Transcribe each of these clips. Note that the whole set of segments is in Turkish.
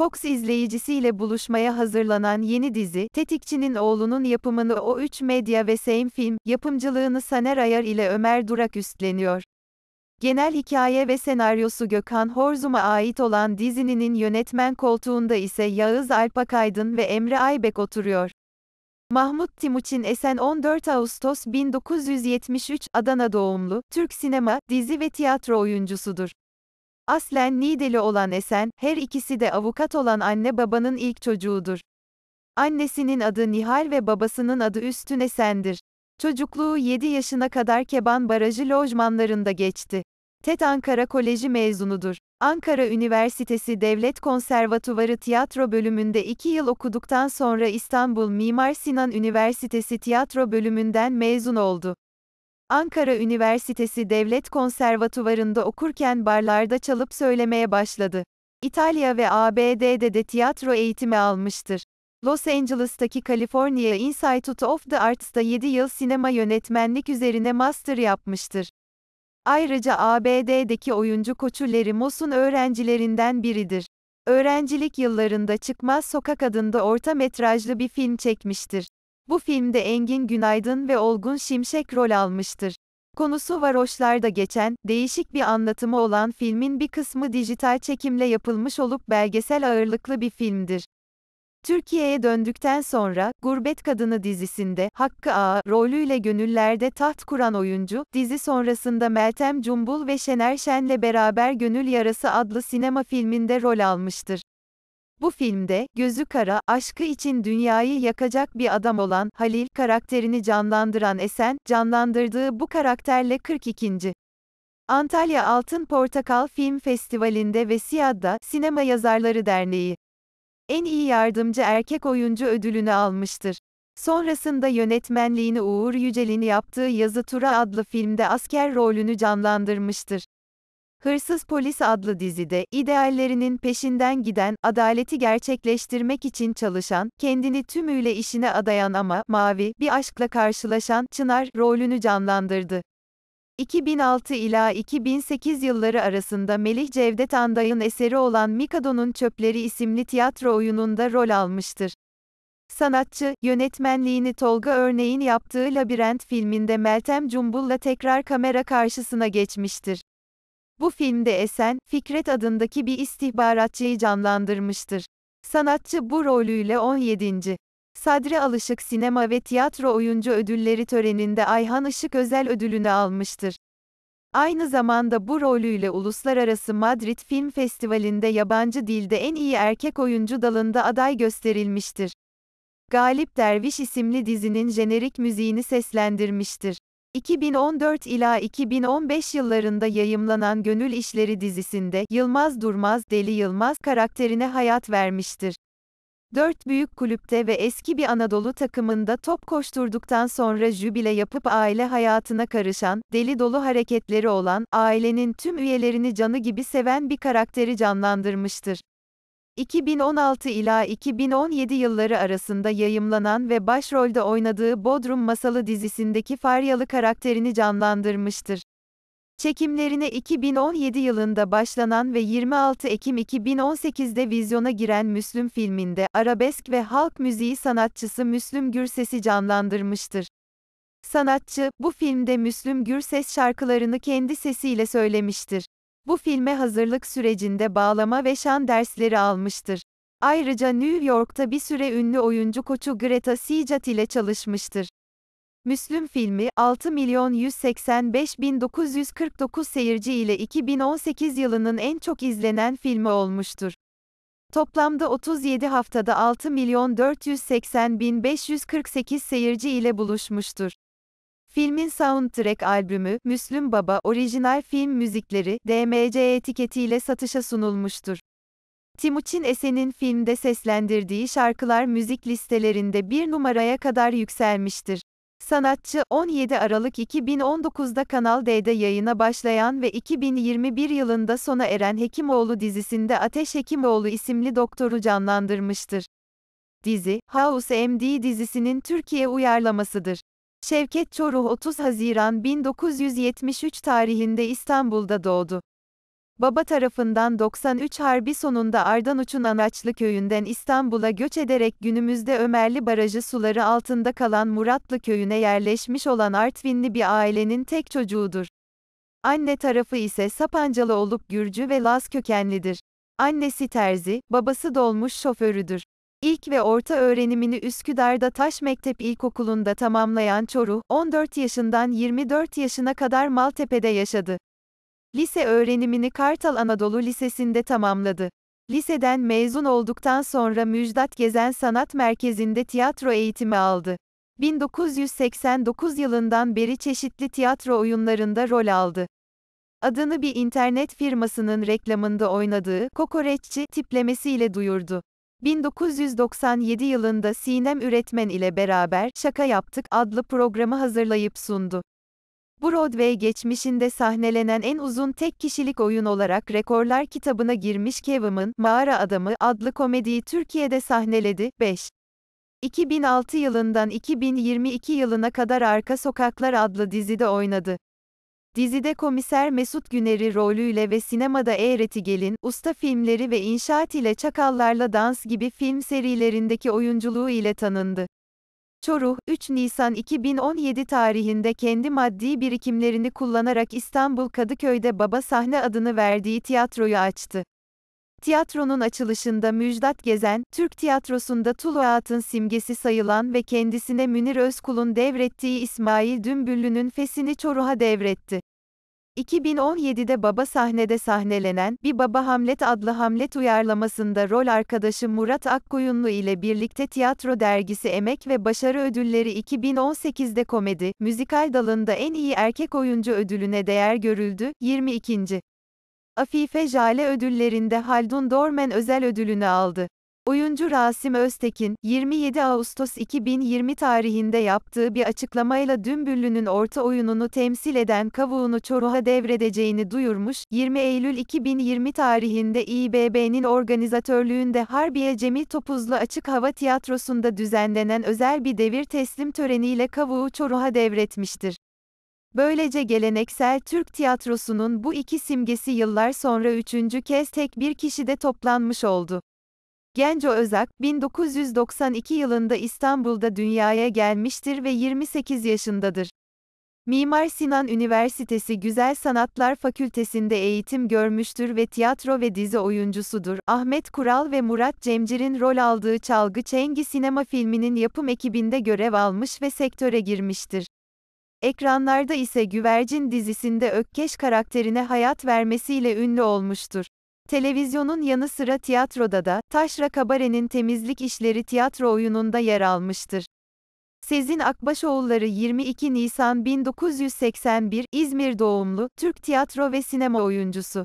Fox izleyicisiyle buluşmaya hazırlanan yeni dizi, Tetikçinin oğlunun yapımını O3 Medya ve Same Film, yapımcılığını Saner Ayar ile Ömer Durak üstleniyor. Genel hikaye ve senaryosu Gökhan Horzum'a ait olan dizininin yönetmen koltuğunda ise Yağız Alpakaydın ve Emre Aybek oturuyor. Mahmut Timuçin Esen 14 Ağustos 1973 Adana doğumlu, Türk sinema, dizi ve tiyatro oyuncusudur. Aslen Niğdeli olan Esen, her ikisi de avukat olan anne babanın ilk çocuğudur. Annesinin adı Nihal ve babasının adı Üstün Esen'dir. Çocukluğu 7 yaşına kadar Keban Barajı lojmanlarında geçti. TET Ankara Koleji mezunudur. Ankara Üniversitesi Devlet Konservatuvarı Tiyatro bölümünde 2 yıl okuduktan sonra İstanbul Mimar Sinan Üniversitesi Tiyatro bölümünden mezun oldu. Ankara Üniversitesi Devlet Konservatuvarı'nda okurken barlarda çalıp söylemeye başladı. İtalya ve ABD'de de tiyatro eğitimi almıştır. Los Angeles'taki California Institute of the Arts'ta 7 yıl sinema yönetmenlik üzerine master yapmıştır. Ayrıca ABD'deki oyuncu koçu Larry Moss'un öğrencilerinden biridir. Öğrencilik yıllarında Çıkmaz Sokak adında orta metrajlı bir film çekmiştir. Bu filmde Engin Günaydın ve Olgun Şimşek rol almıştır. Konusu varoşlarda geçen, değişik bir anlatımı olan filmin bir kısmı dijital çekimle yapılmış olup belgesel ağırlıklı bir filmdir. Türkiye'ye döndükten sonra, Gurbet Kadını dizisinde, Hakkı Ağa, rolüyle gönüllerde taht kuran oyuncu, dizi sonrasında Meltem Cumbul ve Şener Şen'le beraber Gönül Yarası adlı sinema filminde rol almıştır. Bu filmde, gözü kara, aşkı için dünyayı yakacak bir adam olan Halil karakterini canlandıran Esen, canlandırdığı bu karakterle 42. Antalya Altın Portakal Film Festivali'nde ve Siyad'da Sinema Yazarları Derneği en iyi yardımcı erkek oyuncu ödülünü almıştır. Sonrasında yönetmenliğini Uğur Yücel'in yaptığı Yazı Tura adlı filmde asker rolünü canlandırmıştır. Hırsız Polis adlı dizide, ideallerinin peşinden giden, adaleti gerçekleştirmek için çalışan, kendini tümüyle işine adayan ama, mavi, bir aşkla karşılaşan, Çınar, rolünü canlandırdı. 2006 ila 2008 yılları arasında Melih Cevdet Anday'ın eseri olan Mikado'nun Çöpleri isimli tiyatro oyununda rol almıştır. Sanatçı, yönetmenliğini Tolga Örneğin yaptığı Labirent filminde Meltem Cumbul'la tekrar kamera karşısına geçmiştir. Bu filmde Esen, Fikret adındaki bir istihbaratçıyı canlandırmıştır. Sanatçı bu rolüyle 17. Sadri Alışık Sinema ve Tiyatro Oyuncu Ödülleri töreninde Ayhan Işık Özel ödülünü almıştır. Aynı zamanda bu rolüyle Uluslararası Madrid Film Festivali'nde yabancı dilde en iyi erkek oyuncu dalında aday gösterilmiştir. Galip Derviş isimli dizinin jenerik müziğini seslendirmiştir. 2014 ila 2015 yıllarında yayımlanan Gönül İşleri dizisinde Yılmaz Durmaz Deli Yılmaz karakterine hayat vermiştir. Dört büyük kulüpte ve eski bir Anadolu takımında top koşturduktan sonra jübile yapıp aile hayatına karışan, deli dolu hareketleri olan, ailenin tüm üyelerini canı gibi seven bir karakteri canlandırmıştır. 2016 ila 2017 yılları arasında yayımlanan ve başrolde oynadığı Bodrum Masalı dizisindeki Faryalı karakterini canlandırmıştır. Çekimlerine 2017 yılında başlanan ve 26 Ekim 2018'de vizyona giren Müslüm filminde arabesk ve halk müziği sanatçısı Müslüm Gürses'i canlandırmıştır. Sanatçı, bu filmde Müslüm Gürses şarkılarını kendi sesiyle söylemiştir. Bu filme hazırlık sürecinde bağlama ve şan dersleri almıştır. Ayrıca New York'ta bir süre ünlü oyuncu koçu Greta Sigat ile çalışmıştır. Müslüm filmi 6.185.949 seyirci ile 2018 yılının en çok izlenen filmi olmuştur. Toplamda 37 haftada 6.480.548 seyirci ile buluşmuştur. Filmin soundtrack albümü, Müslüm Baba, orijinal film müzikleri, DMC etiketiyle satışa sunulmuştur. Timuçin Esen'in filmde seslendirdiği şarkılar müzik listelerinde bir numaraya kadar yükselmiştir. Sanatçı, 17 Aralık 2019'da Kanal D'de yayına başlayan ve 2021 yılında sona eren Hekimoğlu dizisinde Ateş Hekimoğlu isimli doktoru canlandırmıştır. Dizi, House MD dizisinin Türkiye uyarlamasıdır. Şevket Çoruh 30 Haziran 1973 tarihinde İstanbul'da doğdu. Baba tarafından 93 Harbi sonunda Ardanuç'un Anaçlı köyünden İstanbul'a göç ederek günümüzde Ömerli Barajı suları altında kalan Muratlı köyüne yerleşmiş olan Artvinli bir ailenin tek çocuğudur. Anne tarafı ise Sapancalı olup Gürcü ve Laz kökenlidir. Annesi terzi, babası dolmuş şoförüdür. İlk ve orta öğrenimini Üsküdar'da Taş Mektep İlkokulu'nda tamamlayan Çoruh, 14 yaşından 24 yaşına kadar Maltepe'de yaşadı. Lise öğrenimini Kartal Anadolu Lisesi'nde tamamladı. Liseden mezun olduktan sonra Müjdat Gezen Sanat Merkezi'nde tiyatro eğitimi aldı. 1989 yılından beri çeşitli tiyatro oyunlarında rol aldı. Adını bir internet firmasının reklamında oynadığı kokoreççi tiplemesiyle duyurdu. 1997 yılında Sinem Üretmen ile beraber Şaka Yaptık adlı programı hazırlayıp sundu. Broadway geçmişinde sahnelenen en uzun tek kişilik oyun olarak rekorlar kitabına girmiş Kevin'ın Mağara Adamı adlı komediyi Türkiye'de sahneledi. 5. 2006 yılından 2022 yılına kadar Arka Sokaklar adlı dizide oynadı. Dizide komiser Mesut Güner'i rolüyle ve sinemada Eğreti Gelin, Usta filmleri ve İnşaat ile Çakallarla Dans gibi film serilerindeki oyunculuğu ile tanındı. Çoruh, 3 Nisan 2017 tarihinde kendi maddi birikimlerini kullanarak İstanbul Kadıköy'de Baba Sahne adını verdiği tiyatroyu açtı. Tiyatronun açılışında Müjdat Gezen, Türk tiyatrosunda Tuluat'ın simgesi sayılan ve kendisine Münir Özkul'un devrettiği İsmail Dümbüllü'nün fesini Çoruh'a devretti. 2017'de Baba sahnede sahnelenen Bir Baba Hamlet adlı Hamlet uyarlamasında rol arkadaşı Murat Akkoyunlu ile birlikte Tiyatro Dergisi Emek ve Başarı Ödülleri 2018'de komedi, müzikal dalında en iyi erkek oyuncu ödülüne değer görüldü. 22. Afife Jale ödüllerinde Haldun Dormen özel ödülünü aldı. Oyuncu Rasim Öztekin, 27 Ağustos 2020 tarihinde yaptığı bir açıklamayla Dümbüllü'nün orta oyununu temsil eden kavuğunu Çoruh'a devredeceğini duyurmuş, 20 Eylül 2020 tarihinde İBB'nin organizatörlüğünde Harbiye Cemil Topuzlu Açık Hava Tiyatrosu'nda düzenlenen özel bir devir teslim töreniyle kavuğu Çoruh'a devretmiştir. Böylece geleneksel Türk tiyatrosunun bu iki simgesi yıllar sonra üçüncü kez tek bir kişide toplanmış oldu. Genco Özak, 1992 yılında İstanbul'da dünyaya gelmiştir ve 28 yaşındadır. Mimar Sinan Üniversitesi Güzel Sanatlar Fakültesinde eğitim görmüştür ve tiyatro ve dizi oyuncusudur. Ahmet Kural ve Murat Cemcir'in rol aldığı Çalgı Çengi sinema filminin yapım ekibinde görev almış ve sektöre girmiştir. Ekranlarda ise Güvercin dizisinde Ökkeş karakterine hayat vermesiyle ünlü olmuştur. Televizyonun yanı sıra tiyatroda da Taşra Kabare'nin temizlik işleri tiyatro oyununda yer almıştır. Sezin Akbaşoğulları 22 Nisan 1981 İzmir doğumlu Türk tiyatro ve sinema oyuncusu.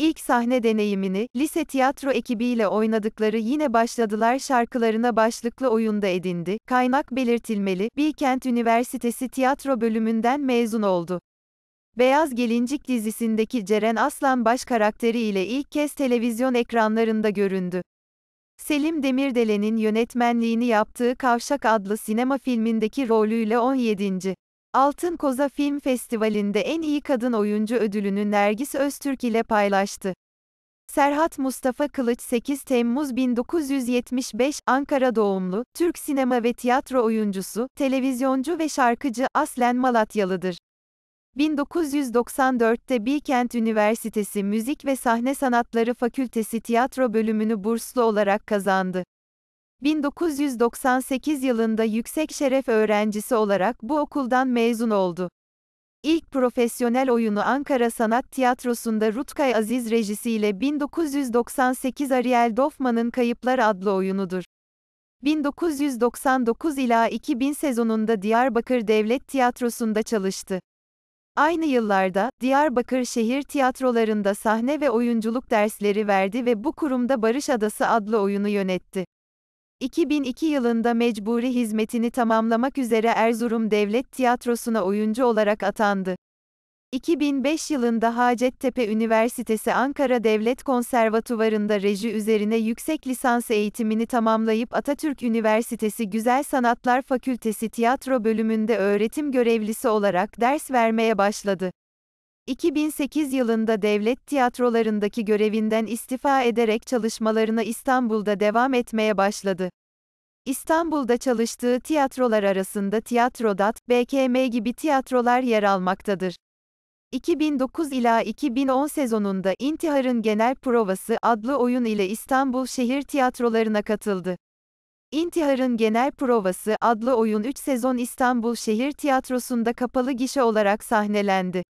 İlk sahne deneyimini, lise tiyatro ekibiyle oynadıkları Yine Başladılar şarkılarına başlıklı oyunda edindi. Kaynak belirtilmeli, Bilkent Üniversitesi tiyatro bölümünden mezun oldu. Beyaz Gelincik dizisindeki Ceren Aslan baş karakteri ile ilk kez televizyon ekranlarında göründü. Selim Demirdelen'in yönetmenliğini yaptığı Kavşak adlı sinema filmindeki rolüyle 17. Altın Koza Film Festivali'nde en iyi kadın oyuncu ödülünü Nergis Öztürk ile paylaştı. Serhat Mustafa Kılıç 8 Temmuz 1975 Ankara doğumlu, Türk sinema ve tiyatro oyuncusu, televizyoncu ve şarkıcı aslen Malatyalıdır. 1994'te Bilkent Üniversitesi Müzik ve Sahne Sanatları Fakültesi Tiyatro bölümünü burslu olarak kazandı. 1998 yılında yüksek şeref öğrencisi olarak bu okuldan mezun oldu. İlk profesyonel oyunu Ankara Sanat Tiyatrosu'nda Rutkay Aziz rejisiyle 1998 Ariel Dofman'ın Kayıplar adlı oyunudur. 1999 ila 2000 sezonunda Diyarbakır Devlet Tiyatrosu'nda çalıştı. Aynı yıllarda Diyarbakır şehir tiyatrolarında sahne ve oyunculuk dersleri verdi ve bu kurumda Barış Adası adlı oyunu yönetti. 2002 yılında mecburi hizmetini tamamlamak üzere Erzurum Devlet Tiyatrosu'na oyuncu olarak atandı. 2005 yılında Hacettepe Üniversitesi Ankara Devlet Konservatuvarı'nda reji üzerine yüksek lisans eğitimini tamamlayıp Atatürk Üniversitesi Güzel Sanatlar Fakültesi Tiyatro bölümünde öğretim görevlisi olarak ders vermeye başladı. 2008 yılında devlet tiyatrolarındaki görevinden istifa ederek çalışmalarına İstanbul'da devam etmeye başladı. İstanbul'da çalıştığı tiyatrolar arasında Tiyatrodat, BKM gibi tiyatrolar yer almaktadır. 2009 ila 2010 sezonunda İntihar'ın Genel Provası adlı oyun ile İstanbul şehir tiyatrolarına katıldı. İntihar'ın Genel Provası adlı oyun 3 sezon İstanbul Şehir Tiyatrosu'nda kapalı gişe olarak sahnelendi.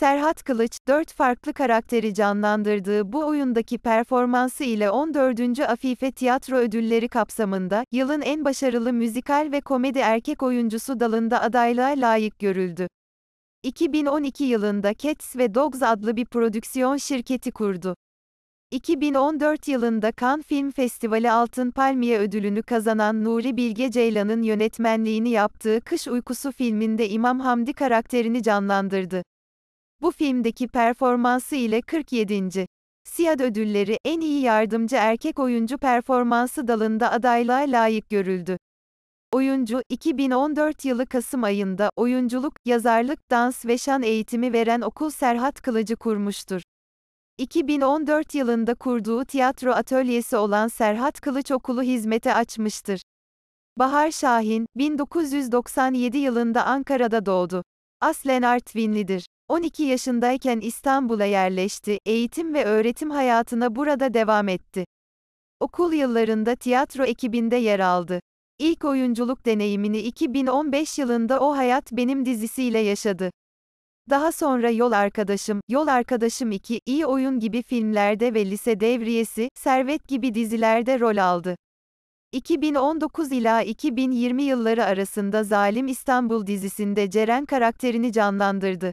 Serhat Kılıç, 4 farklı karakteri canlandırdığı bu oyundaki performansı ile 14. Afife Tiyatro Ödülleri kapsamında, yılın en başarılı müzikal ve komedi erkek oyuncusu dalında adaylığa layık görüldü. 2012 yılında Cats ve Dogs adlı bir prodüksiyon şirketi kurdu. 2014 yılında Cannes Film Festivali Altın Palmiye ödülünü kazanan Nuri Bilge Ceylan'ın yönetmenliğini yaptığı Kış Uykusu filminde İmam Hamdi karakterini canlandırdı. Bu filmdeki performansı ile 47. SIAD ödülleri en iyi yardımcı erkek oyuncu performansı dalında adaylığa layık görüldü. Oyuncu, 2014 yılı Kasım ayında oyunculuk, yazarlık, dans ve şan eğitimi veren okul Serhat Kılıcı kurmuştur. 2014 yılında kurduğu tiyatro atölyesi olan Serhat Kılıç Okulu hizmete açmıştır. Bahar Şahin, 1997 yılında Ankara'da doğdu. Aslen Artvinlidir. 12 yaşındayken İstanbul'a yerleşti, eğitim ve öğretim hayatına burada devam etti. Okul yıllarında tiyatro ekibinde yer aldı. İlk oyunculuk deneyimini 2015 yılında O Hayat Benim dizisiyle yaşadı. Daha sonra Yol Arkadaşım, Yol Arkadaşım 2, İyi Oyun gibi filmlerde ve Lise Devriyesi, Servet gibi dizilerde rol aldı. 2019 ila 2020 yılları arasında Zalim İstanbul dizisinde Ceren karakterini canlandırdı.